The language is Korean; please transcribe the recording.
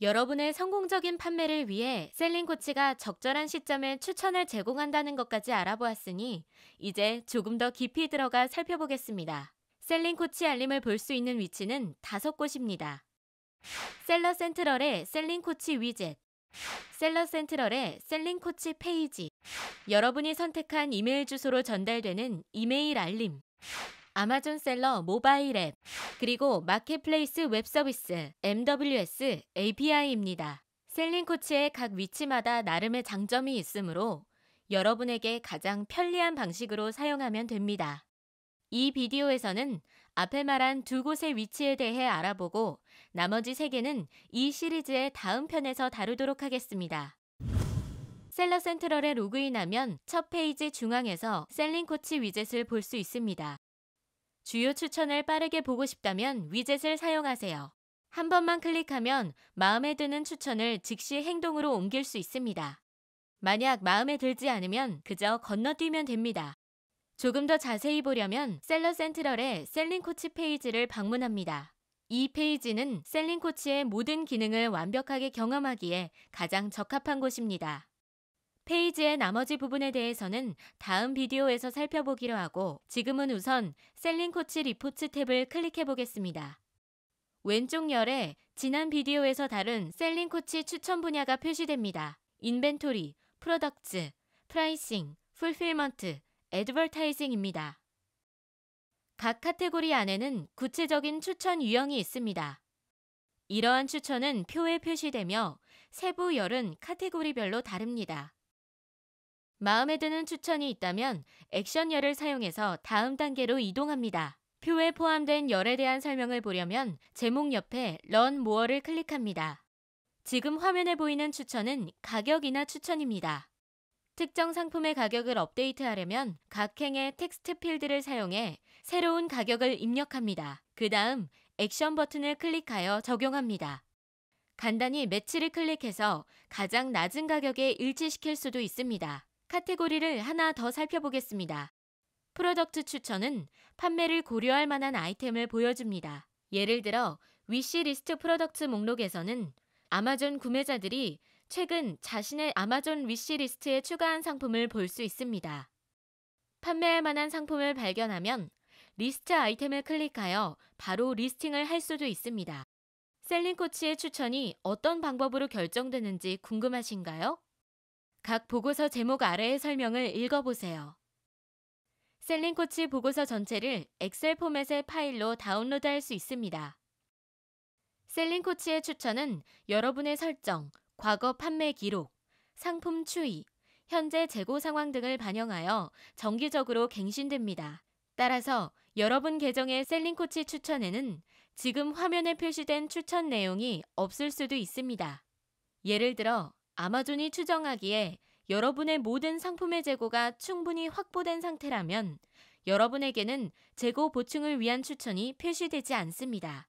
여러분의 성공적인 판매를 위해 셀링코치가 적절한 시점에 추천을 제공한다는 것까지 알아보았으니 이제 조금 더 깊이 들어가 살펴보겠습니다. 셀링코치 알림을 볼 수 있는 위치는 다섯 곳입니다. 셀러 센트럴의 셀링코치 위젯, 셀러 센트럴의 셀링코치 페이지, 여러분이 선택한 이메일 주소로 전달되는 이메일 알림, 아마존 셀러 모바일 앱, 그리고 마켓플레이스 웹 서비스 MWS API입니다. 셀링 코치의 각 위치마다 나름의 장점이 있으므로 여러분에게 가장 편리한 방식으로 사용하면 됩니다. 이 비디오에서는 앞에 말한 두 곳의 위치에 대해 알아보고 나머지 세 개는 이 시리즈의 다음 편에서 다루도록 하겠습니다. 셀러 센트럴에 로그인하면 첫 페이지 중앙에서 셀링 코치 위젯을 볼 수 있습니다. 주요 추천을 빠르게 보고 싶다면 위젯을 사용하세요. 한 번만 클릭하면 마음에 드는 추천을 즉시 행동으로 옮길 수 있습니다. 만약 마음에 들지 않으면 그저 건너뛰면 됩니다. 조금 더 자세히 보려면 셀러 센트럴의 셀링 코치 페이지를 방문합니다. 이 페이지는 셀링 코치의 모든 기능을 완벽하게 경험하기에 가장 적합한 곳입니다. 페이지의 나머지 부분에 대해서는 다음 비디오에서 살펴보기로 하고 지금은 우선 셀링 코치 리포츠 탭을 클릭해 보겠습니다. 왼쪽 열에 지난 비디오에서 다룬 셀링 코치 추천 분야가 표시됩니다. 인벤토리, 프로덕트 프라이싱, 풀필먼트, 애드버타이징입니다. 각 카테고리 안에는 구체적인 추천 유형이 있습니다. 이러한 추천은 표에 표시되며 세부 열은 카테고리별로 다릅니다. 마음에 드는 추천이 있다면 액션열을 사용해서 다음 단계로 이동합니다. 표에 포함된 열에 대한 설명을 보려면 제목 옆에 런 모어를 클릭합니다. 지금 화면에 보이는 추천은 가격이나 추천입니다. 특정 상품의 가격을 업데이트하려면 각 행의 텍스트 필드를 사용해 새로운 가격을 입력합니다. 그 다음 액션 버튼을 클릭하여 적용합니다. 간단히 매치를 클릭해서 가장 낮은 가격에 일치시킬 수도 있습니다. 카테고리를 하나 더 살펴보겠습니다. 프로덕트 추천은 판매를 고려할 만한 아이템을 보여줍니다. 예를 들어 위시리스트 프로덕트 목록에서는 아마존 구매자들이 최근 자신의 아마존 위시리스트에 추가한 상품을 볼 수 있습니다. 판매할 만한 상품을 발견하면 리스트 아이템을 클릭하여 바로 리스팅을 할 수도 있습니다. 셀링 코치의 추천이 어떤 방법으로 결정되는지 궁금하신가요? 각 보고서 제목 아래의 설명을 읽어보세요. 셀링코치 보고서 전체를 엑셀 포맷의 파일로 다운로드할 수 있습니다. 셀링코치의 추천은 여러분의 설정, 과거 판매 기록, 상품 추이, 현재 재고 상황 등을 반영하여 정기적으로 갱신됩니다. 따라서 여러분 계정의 셀링코치 추천에는 지금 화면에 표시된 추천 내용이 없을 수도 있습니다. 예를 들어 아마존이 추정하기에 여러분의 모든 상품의 재고가 충분히 확보된 상태라면 여러분에게는 재고 보충을 위한 추천이 표시되지 않습니다.